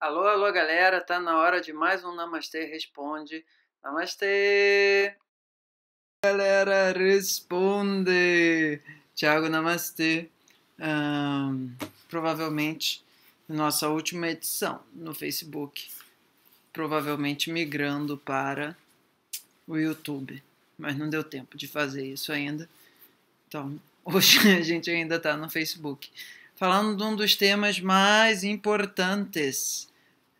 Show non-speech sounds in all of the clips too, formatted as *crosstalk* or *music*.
Alô, alô, galera, tá na hora de mais um Namastê Responde. Namastê! Galera, responde! Tiago, namastê. Um, provavelmente nossa última edição no Facebook. Provavelmente migrando para o YouTube. Mas não deu tempo de fazer isso ainda. Então, *laughs* hoje a gente ainda tá no Facebook falando de um dos temas mais importantes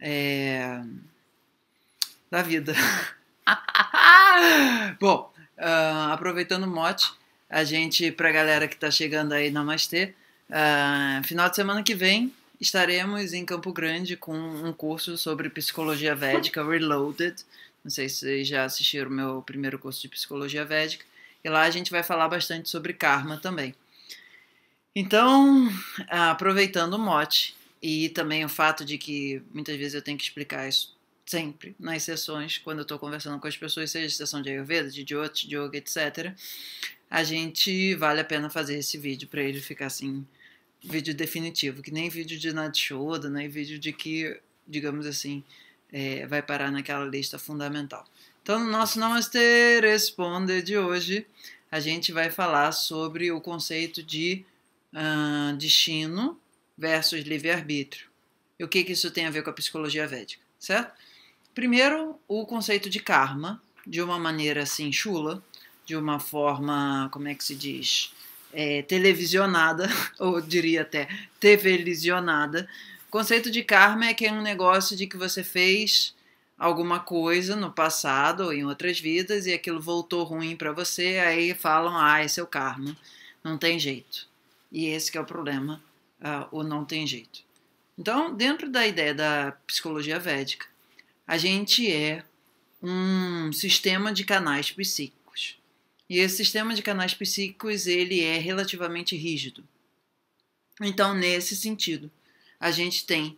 é, da vida. *laughs* Bom, uh, aproveitando o mote, a gente, pra galera que tá chegando aí, namastê, uh, final de semana que vem estaremos em Campo Grande com um curso sobre psicologia védica Reloaded. Não sei se vocês já assistiram o meu primeiro curso de psicologia védica. E lá a gente vai falar bastante sobre karma também. Então, ah, aproveitando o mote e também o fato de que muitas vezes eu tenho que explicar isso sempre nas sessões, quando eu estou conversando com as pessoas, seja sessão de Ayurveda, de Jyoti, de Yoga, etc., a gente vale a pena fazer esse vídeo para ele ficar assim, vídeo definitivo, que nem vídeo de nadshoda, nem vídeo de que, digamos assim, é, vai parar naquela lista fundamental. Então, no nosso Namaste Responder de hoje, a gente vai falar sobre o conceito de ah, destino versus livre-arbítrio. E o que, que isso tem a ver com a psicologia védica, certo? Primeiro, o conceito de karma, de uma maneira assim chula, de uma forma, como é que se diz? É, televisionada, *laughs* ou diria até televisionada. O conceito de karma é que é um negócio de que você fez alguma coisa no passado ou em outras vidas e aquilo voltou ruim para você, aí falam, ah, esse é o karma, não tem jeito. E esse é o problema, uh, o não tem jeito. Então, dentro da ideia da psicologia védica, a gente é um sistema de canais psíquicos. E esse sistema de canais psíquicos, ele é relativamente rígido. Então, nesse sentido, a gente tem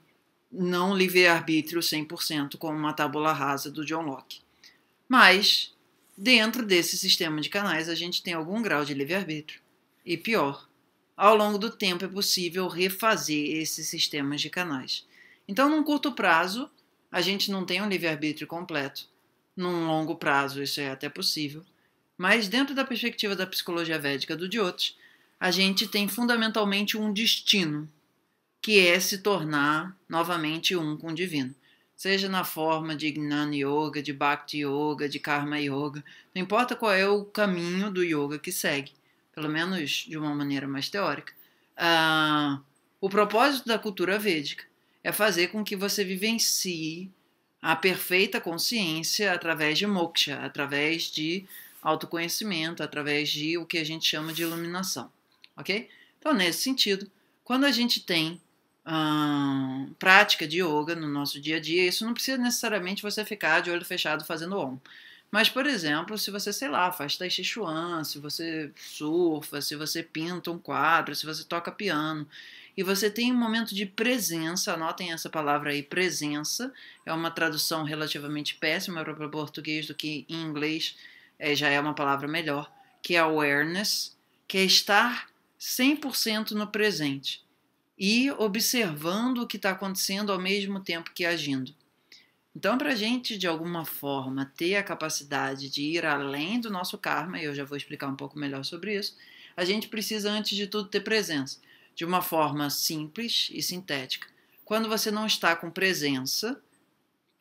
não livre-arbítrio 100%, como uma tábula rasa do John Locke. Mas, dentro desse sistema de canais, a gente tem algum grau de livre-arbítrio. E pior, ao longo do tempo é possível refazer esses sistemas de canais. Então, num curto prazo, a gente não tem um livre-arbítrio completo. Num longo prazo, isso é até possível. Mas, dentro da perspectiva da psicologia védica do Diotes, a gente tem fundamentalmente um destino, que é se tornar novamente um com o divino. Seja na forma de Gnana Yoga, de Bhakti Yoga, de Karma Yoga, não importa qual é o caminho do yoga que segue pelo menos de uma maneira mais teórica, uh, o propósito da cultura védica é fazer com que você vivencie a perfeita consciência através de moksha, através de autoconhecimento, através de o que a gente chama de iluminação, ok? Então, nesse sentido, quando a gente tem ah, prática de yoga no nosso dia a dia, isso não precisa necessariamente você ficar de olho fechado fazendo om. Mas, por exemplo, se você, sei lá, faz Tai Chi Chuan, se você surfa, se você pinta um quadro, se você toca piano, e você tem um momento de presença, anotem essa palavra aí, presença, é uma tradução relativamente péssima é para o português do que em inglês é, já é uma palavra melhor, que é awareness, que é estar 100% no presente e observando o que está acontecendo ao mesmo tempo que agindo. Então, para a gente, de alguma forma, ter a capacidade de ir além do nosso karma, e eu já vou explicar um pouco melhor sobre isso, a gente precisa, antes de tudo, ter presença, de uma forma simples e sintética. Quando você não está com presença,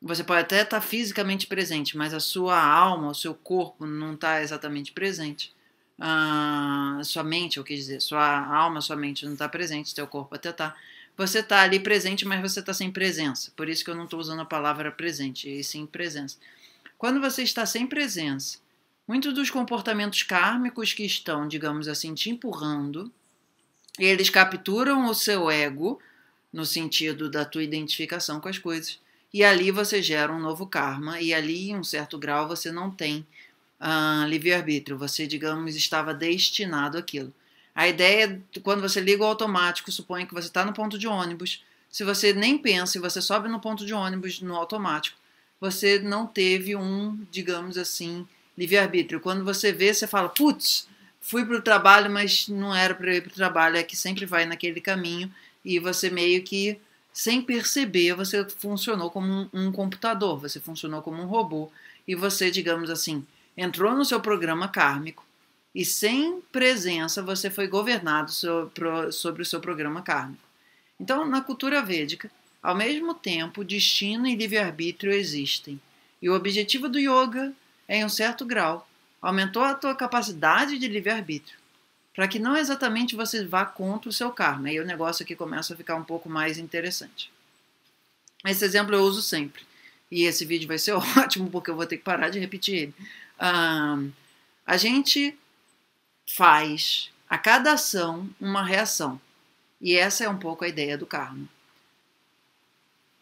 você pode até estar tá fisicamente presente, mas a sua alma, o seu corpo não está exatamente presente. Ah, sua mente, eu quis dizer, sua alma, sua mente não está presente, seu corpo até está. Você está ali presente, mas você está sem presença. Por isso que eu não estou usando a palavra presente, e sim presença. Quando você está sem presença, muitos dos comportamentos kármicos que estão, digamos assim, te empurrando, eles capturam o seu ego, no sentido da tua identificação com as coisas, e ali você gera um novo karma, e ali, em um certo grau, você não tem ah, livre-arbítrio, você, digamos, estava destinado àquilo. A ideia, quando você liga o automático, supõe que você está no ponto de ônibus. Se você nem pensa e você sobe no ponto de ônibus no automático, você não teve um, digamos assim, livre-arbítrio. Quando você vê, você fala, putz, fui para o trabalho, mas não era para ir para o trabalho, é que sempre vai naquele caminho e você meio que, sem perceber, você funcionou como um, um computador, você funcionou como um robô e você, digamos assim, entrou no seu programa kármico e sem presença você foi governado sobre o seu programa kármico. Então, na cultura védica, ao mesmo tempo, destino e livre-arbítrio existem. E o objetivo do yoga é, em um certo grau, aumentou a tua capacidade de livre-arbítrio, para que não exatamente você vá contra o seu karma. Aí o negócio aqui começa a ficar um pouco mais interessante. Esse exemplo eu uso sempre. E esse vídeo vai ser *laughs* ótimo, porque eu vou ter que parar de repetir ele a gente faz a cada ação uma reação. E essa é um pouco a ideia do karma.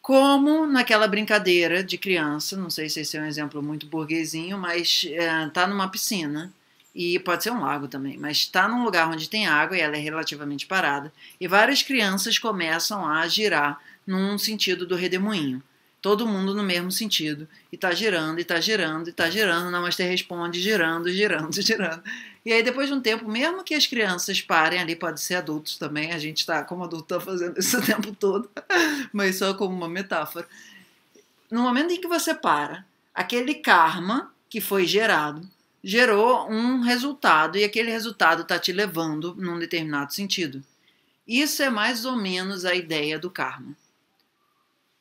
Como naquela brincadeira de criança, não sei se esse é um exemplo muito burguesinho, mas é, tá numa piscina e pode ser um lago também, mas está num lugar onde tem água e ela é relativamente parada e várias crianças começam a girar num sentido do redemoinho todo mundo no mesmo sentido, e tá girando, e tá girando, e tá girando, Namastê responde, girando, girando, *laughs* girando. E aí, depois de um tempo, mesmo que as crianças parem ali, pode ser adultos também, a gente tá, como adulto, tá fazendo isso o *laughs* tempo todo, mas só como uma metáfora. No momento em que você para, aquele karma que foi gerado gerou um resultado, e aquele resultado está te levando num determinado sentido. Isso é mais ou menos a ideia do karma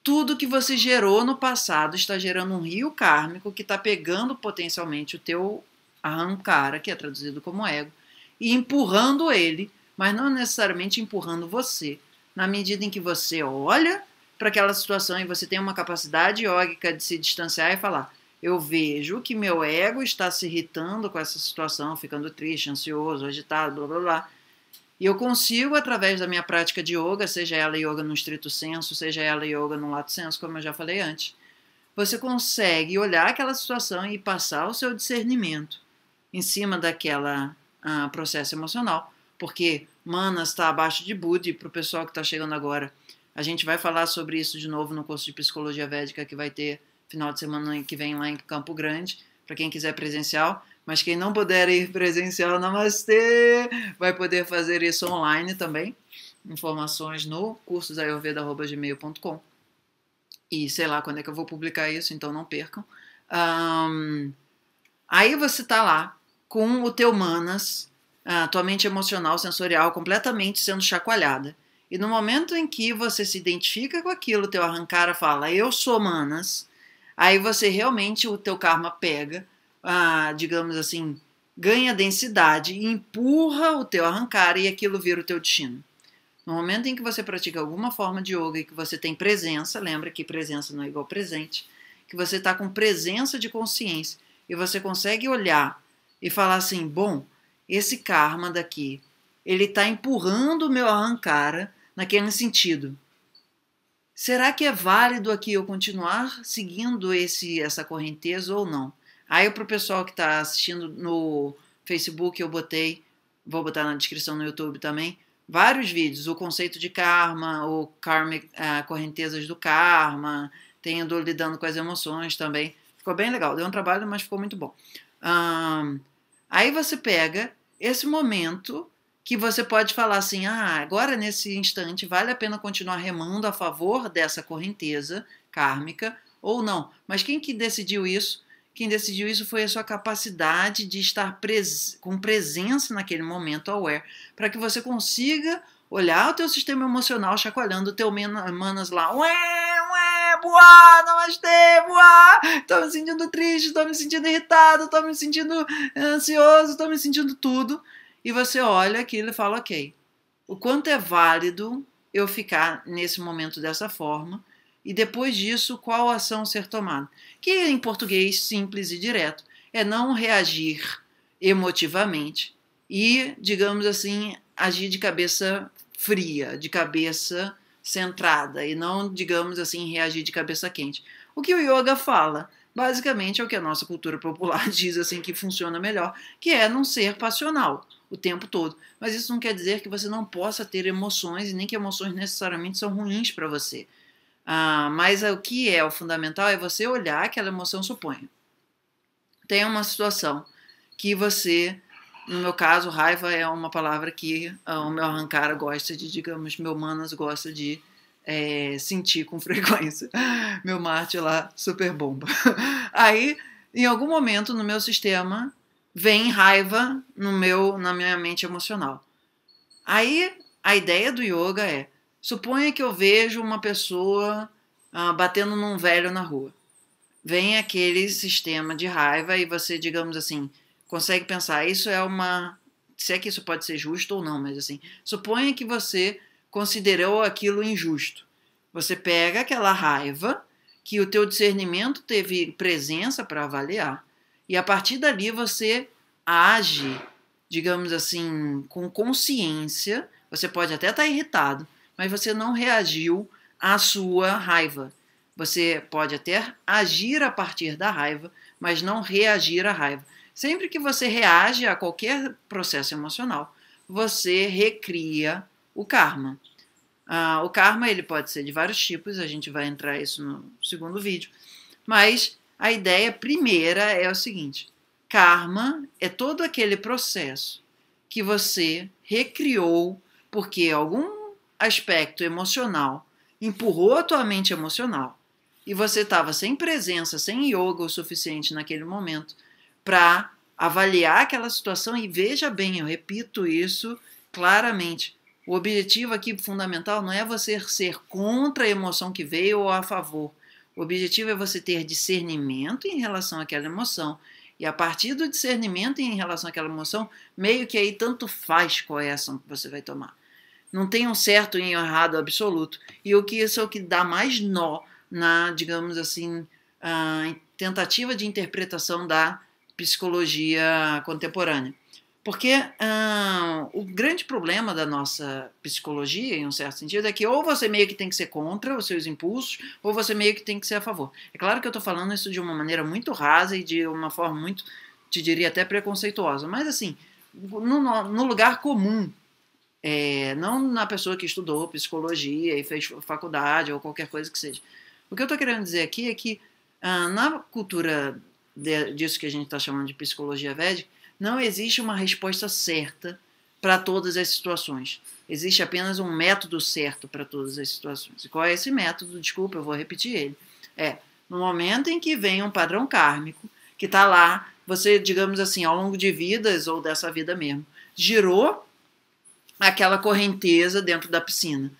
tudo que você gerou no passado está gerando um rio kármico que está pegando potencialmente o teu arrancara, que é traduzido como ego, e empurrando ele, mas não necessariamente empurrando você. Na medida em que você olha para aquela situação e você tem uma capacidade yógica de se distanciar e falar: eu vejo que meu ego está se irritando com essa situação, ficando triste, ansioso, agitado, blá blá blá. E eu consigo, através da minha prática de yoga, seja ela yoga no estrito senso, seja ela yoga no lato senso, como eu já falei antes, você consegue olhar aquela situação e passar o seu discernimento em cima daquela ah, processo emocional. Porque Manas está abaixo de Buddha, para o pessoal que está chegando agora. A gente vai falar sobre isso de novo no curso de Psicologia Védica que vai ter final de semana que vem lá em Campo Grande, para quem quiser presencial. Mas quem não puder ir presencial, namastê, vai poder fazer isso online também. Informações no cursosayurveda.gmail.com E sei lá quando é que eu vou publicar isso, então não percam. Um, aí você tá lá com o teu manas, a tua mente emocional, sensorial, completamente sendo chacoalhada. E no momento em que você se identifica com aquilo, teu arrancara fala, eu sou manas, aí você realmente, o teu karma pega, ah, digamos assim, ganha densidade e empurra o teu arrancar e aquilo vira o teu destino. No momento em que você pratica alguma forma de yoga e que você tem presença, lembra que presença não é igual presente, que você está com presença de consciência e você consegue olhar e falar assim: bom, esse karma daqui, ele está empurrando o meu arrancar naquele sentido. Será que é válido aqui eu continuar seguindo esse essa correnteza ou não? Aí pro pessoal que tá assistindo no Facebook, eu botei, vou botar na descrição no YouTube também, vários vídeos, o conceito de karma, o karma, a é, correntezas do karma, tem lidando com as emoções também. Ficou bem legal, deu um trabalho, mas ficou muito bom. Um, aí você pega esse momento que você pode falar assim: ah, agora nesse instante vale a pena continuar remando a favor dessa correnteza kármica ou não. Mas quem que decidiu isso quem decidiu isso foi a sua capacidade de estar pres com presença naquele momento aware, para que você consiga olhar o teu sistema emocional chacoalhando o teu manas lá. Ué, ué, boa, namastê, boa. Tô me sentindo triste, tô me sentindo irritado, tô me sentindo eh, ansioso, tô me sentindo tudo. E você olha aquilo e fala, ok, o quanto é válido eu ficar nesse momento dessa forma e depois disso qual ação ser tomada. Que em português simples e direto é não reagir emotivamente e, digamos assim, agir de cabeça fria, de cabeça centrada e não, digamos assim, reagir de cabeça quente. O que o yoga fala, basicamente, é o que a nossa cultura popular *laughs* diz assim que funciona melhor, que é não ser passional o tempo todo. Mas isso não quer dizer que você não possa ter emoções e nem que emoções necessariamente são ruins para você. Ah, mas o que é o fundamental é você olhar aquela emoção, suponha. Tem uma situação que você, no meu caso, raiva é uma palavra que ah, o meu arrancar gosta de, digamos, meu manas gosta de é, sentir com *laughs* frequência. Meu Marte lá, super bomba. *laughs* Aí, em algum momento no meu sistema, vem raiva no meu, na minha mente emocional. Aí, a ideia do yoga é Suponha que eu vejo uma pessoa ah, batendo num velho na rua. Vem aquele sistema de raiva e você, digamos assim, consegue pensar, isso é uma. Se é que isso pode ser justo ou não, mas assim, suponha que você considerou aquilo injusto. Você pega aquela raiva que o teu discernimento teve presença para avaliar e a partir dali você age, digamos assim, com consciência. Você pode até estar tá irritado, mas você não reagiu à sua raiva. Você pode até agir a partir da raiva, mas não reagir à raiva. Sempre que você reage a qualquer processo emocional, você recria o karma. Ah, o karma ele pode ser de vários tipos, a gente vai entrar isso no segundo vídeo. Mas a ideia primeira é o seguinte: karma é todo aquele processo que você recriou porque algum aspecto emocional, empurrou a tua mente emocional e você estava sem presença, sem yoga o suficiente naquele momento para avaliar aquela situação e veja bem, eu repito isso claramente. O objetivo aqui fundamental não é você ser contra a emoção que veio ou a favor. O objetivo é você ter discernimento em relação àquela emoção. E a partir do discernimento em relação àquela emoção, meio que aí tanto faz qual é a ação que você vai tomar. Não tem um certo e um errado absoluto. E o que isso é o que dá mais nó na, digamos assim, tentativa de interpretação da psicologia contemporânea. Porque ah, o grande problema da nossa psicologia, em um certo sentido, é que ou você meio que tem que ser contra os seus impulsos, ou você meio que tem que ser a favor. É claro que eu estou falando isso de uma maneira muito rasa e de uma forma muito, te diria até preconceituosa, mas assim, no, no lugar comum é, não na pessoa que estudou psicologia e fez faculdade ou qualquer coisa que seja. O que eu estou querendo dizer aqui é que ah, na cultura de, disso que a gente está chamando de psicologia védica, não existe uma resposta certa para todas as situações. Existe apenas um método certo para todas as situações. E qual é esse método? Desculpa, eu vou repetir ele. É, no momento em que vem um padrão kármico, que está lá, você, digamos assim, ao longo de vidas ou dessa vida mesmo, girou aquela correnteza dentro da piscina.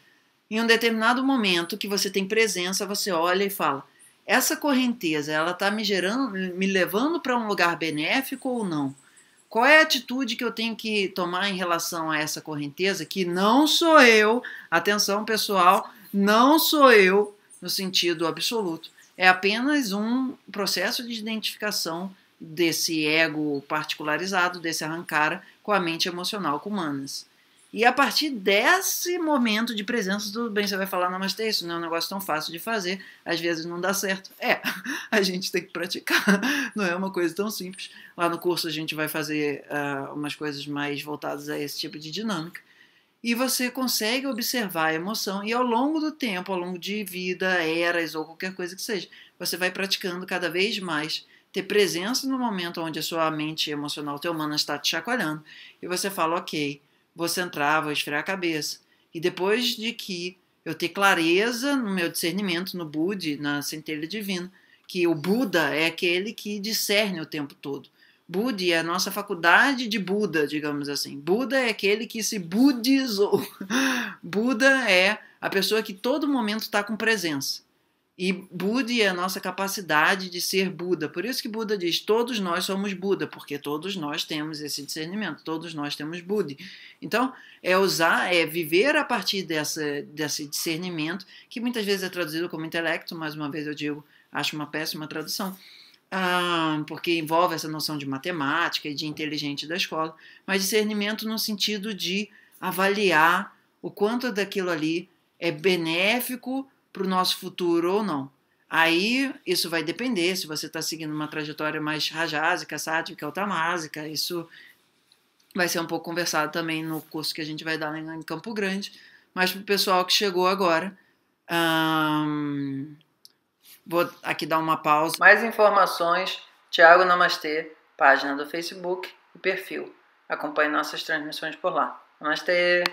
Em um determinado momento que você tem presença, você olha e fala: essa correnteza, ela está me gerando, me levando para um lugar benéfico ou não? Qual é a atitude que eu tenho que tomar em relação a essa correnteza? Que não sou eu, atenção pessoal, não sou eu no sentido absoluto. É apenas um processo de identificação desse ego particularizado, desse arrancar com a mente emocional com humanas. E a partir desse momento de presença, tudo bem, você vai falar, não, mas tem isso, não é um negócio tão fácil de fazer, às vezes não dá certo. É, *laughs* a gente tem que praticar, *laughs* não é uma coisa tão simples. Lá no curso a gente vai fazer uh, umas coisas mais voltadas a esse tipo de dinâmica. E você consegue observar a emoção, e ao longo do tempo, ao longo de vida, eras ou qualquer coisa que seja, você vai praticando cada vez mais ter presença no momento onde a sua mente emocional, teu humano está te chacoalhando, e você fala, ok, você entrava esfriar a cabeça. E depois de que eu ter clareza no meu discernimento, no Budi, na centelha divina, que o Buda é aquele que discerne o tempo todo. Budi é a nossa faculdade de Buda, digamos assim. Buda é aquele que se budizou. *laughs* Buda é a pessoa que todo momento está com presença. E Buda é a nossa capacidade de ser Buda. Por isso que Buda diz: todos nós somos Buda, porque todos nós temos esse discernimento, todos nós temos Buda. Então, é usar, é viver a partir dessa, desse discernimento, que muitas vezes é traduzido como intelecto, mais uma vez eu digo, acho uma péssima tradução, ah, porque envolve essa noção de matemática e de inteligente da escola, mas discernimento no sentido de avaliar o quanto daquilo ali é benéfico para o nosso futuro ou não. Aí isso vai depender se você está seguindo uma trajetória mais rajásica, sádica, altamásica. Isso vai ser um pouco conversado também no curso que a gente vai dar em Campo Grande. Mas para o pessoal que chegou agora, hum, vou aqui dar uma pausa. Mais informações, Tiago Namastê, página do Facebook e perfil. Acompanhe nossas transmissões por lá. Namastê!